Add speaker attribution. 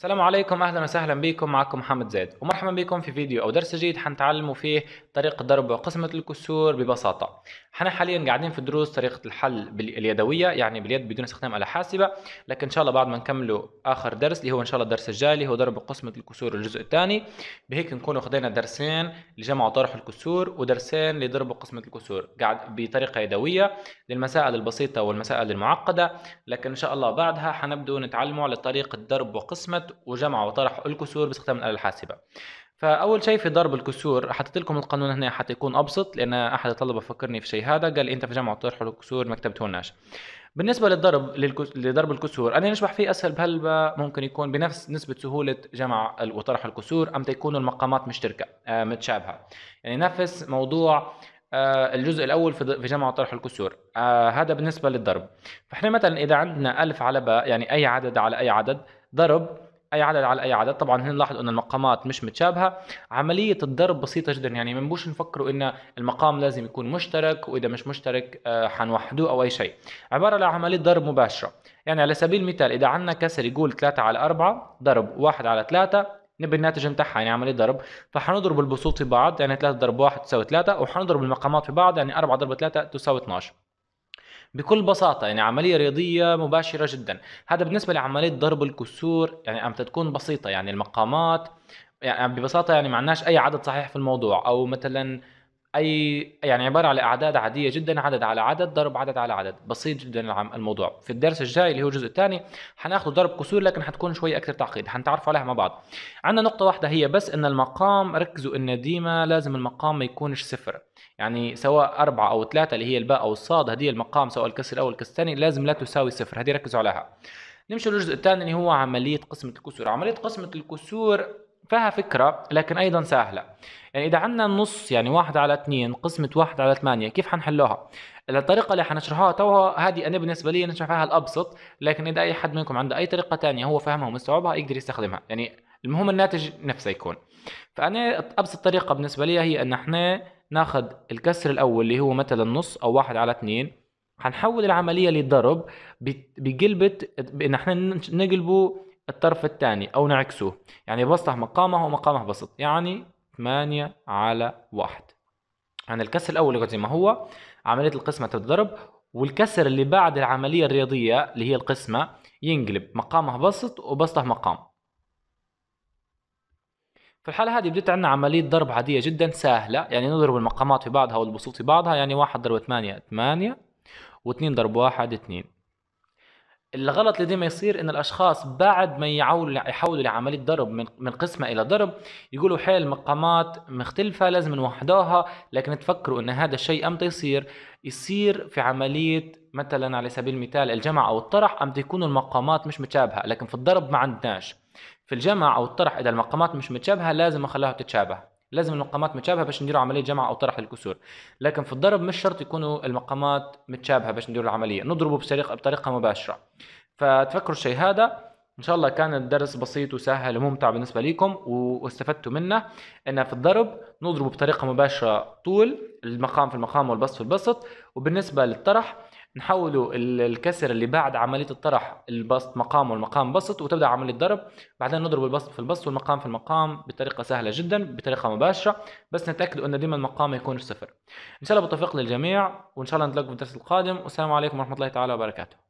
Speaker 1: السلام عليكم اهلا وسهلا بكم معكم محمد زيد ومرحبا بكم في فيديو او درس جديد حنتعلموا فيه طريقه ضرب قسمه الكسور ببساطه حنا حاليا قاعدين في دروس طريقه الحل باليدويه يعني باليد بدون استخدام اله حاسبه لكن ان شاء الله بعد ما نكملوا اخر درس اللي هو ان شاء الله الدرس الجاي اللي هو ضرب قسمه الكسور الجزء الثاني بهيك نكون خدينا درسين لجمع وطرح الكسور ودرسين لضرب قسمه الكسور قاعد بطريقه يدويه للمسائل البسيطه والمسائل المعقده لكن ان شاء الله بعدها حنبدو نتعلموا على طريقه ضرب وقسمه وجمع وطرح الكسور باستخدام الآلة الحاسبة فاول شيء في ضرب الكسور حطيت لكم القانون هنا حتى يكون ابسط لان احد الطلبه فكرني في شيء هذا قال لي انت في جمع وطرح الكسور ما كتبتهولناش بالنسبه للضرب لضرب الكسور انا نشبح فيه اسهل بهلبة ممكن يكون بنفس نسبه سهوله جمع وطرح الكسور ام تكون المقامات مشتركه آه، متشابهه يعني نفس موضوع آه، الجزء الاول في جمع وطرح الكسور آه، هذا بالنسبه للضرب فاحنا مثلا اذا عندنا ألف على باء يعني اي عدد على اي عدد ضرب اي عدد على اي عدد طبعا هنا نلاحظ ان المقامات مش متشابهه عمليه الضرب بسيطه جدا يعني ما نبوش نفكروا ان المقام لازم يكون مشترك واذا مش مشترك آه، حنوحدوه او اي شيء عباره عن عمليه ضرب مباشره يعني على سبيل المثال اذا عندنا كسر يقول 3 على 4 ضرب 1 على 3 نبي الناتج بتاعها يعني عمليه ضرب فحنضرب البسوط في بعض يعني 3 ضرب 1 تساوي 3 وحنضرب المقامات في بعض يعني 4 ضرب 3 تساوي 12 بكل بساطه يعني عمليه رياضيه مباشره جدا هذا بالنسبه لعمليه ضرب الكسور يعني عم تكون بسيطه يعني المقامات يعني ببساطه يعني معناش اي عدد صحيح في الموضوع او مثلا اي يعني عباره على اعداد عاديه جدا عدد على عدد ضرب عدد على عدد بسيط جدا الموضوع في الدرس الجاي اللي هو الجزء الثاني حناخذ ضرب كسور لكن حتكون شوي اكثر تعقيد حنتعرفوا عليها مع بعض عندنا نقطه واحده هي بس ان المقام ركزوا ان ديما لازم المقام ما يكونش صفر يعني سواء أربعة أو ثلاثة اللي هي الباء أو الصاد هذه المقام سواء الكسر الأول الكسر الثاني لازم لا تساوي صفر هذه ركزوا عليها نمشي للجزء الثاني اللي هو عملية قسمة الكسور عملية قسمة الكسور فيها فكرة لكن أيضا سهلة يعني إذا عندنا النص يعني واحد على اثنين قسمة واحد على ثمانية كيف حنحلوها؟ الطريقة اللي حنشرحها توها هذه أنا بالنسبة لي نشرح فيها الأبسط لكن إذا أي حد منكم عنده أي طريقة تانية هو فاهمها ومستوعبها يقدر يستخدمها يعني المهم الناتج نفسه يكون فأنا أبسط طريقة بالنسبة لي هي أن احنا ناخذ الكسر الأول اللي هو مثلا نص أو واحد على اثنين حنحول العملية للضرب بقلبة بإن احنا نقلبه الطرف الثاني أو نعكسوه يعني بسطح مقامه ومقامه بسط يعني 8 على 1 يعني الكسر الأول زي ما هو عملية القسمة تتضرب والكسر اللي بعد العملية الرياضية اللي هي القسمة ينقلب مقامه بسط وبسطه مقام في الحالة هذه بدت عندنا عملية ضرب عادية جدا سهلة يعني نضرب المقامات في بعضها والبسوط في بعضها يعني واحد ضرب ثمانية ثمانية واثنين ضرب واحد اثنين الغلط اللي ديما يصير ان الاشخاص بعد ما يحاولوا يحولوا لعمليه ضرب من قسمه الى ضرب يقولوا حال المقامات مختلفه لازم نوحدوها لكن تفكروا ان هذا الشيء امتى يصير يصير في عمليه مثلا على سبيل المثال الجمع او الطرح امتى يكونوا المقامات مش متشابهه لكن في الضرب ما عندناش في الجمع او الطرح اذا المقامات مش متشابهه لازم نخليها تتشابه لازم المقامات متشابهه باش نديروا عمليه جمع او طرح الكسور لكن في الضرب مش شرط يكونوا المقامات متشابهه باش نديروا العمليه نضربه بطريقه بطريقه مباشره فتفكروا الشيء هذا ان شاء الله كان الدرس بسيط وسهل وممتع بالنسبه لكم واستفدتوا منه ان في الضرب نضرب بطريقه مباشره طول المقام في المقام والبسط في البسط وبالنسبه للطرح نحولوا الكسر اللي بعد عمليه الطرح البسط مقام والمقام بسط وتبدا عمليه الضرب بعدين نضرب البسط في البسط والمقام في المقام بطريقه سهله جدا بطريقه مباشره بس نتاكد ان ديما المقام يكون في صفر ان شاء الله بالتوفيق للجميع وان شاء الله نتلاقوا في الدرس القادم والسلام عليكم ورحمه الله تعالى وبركاته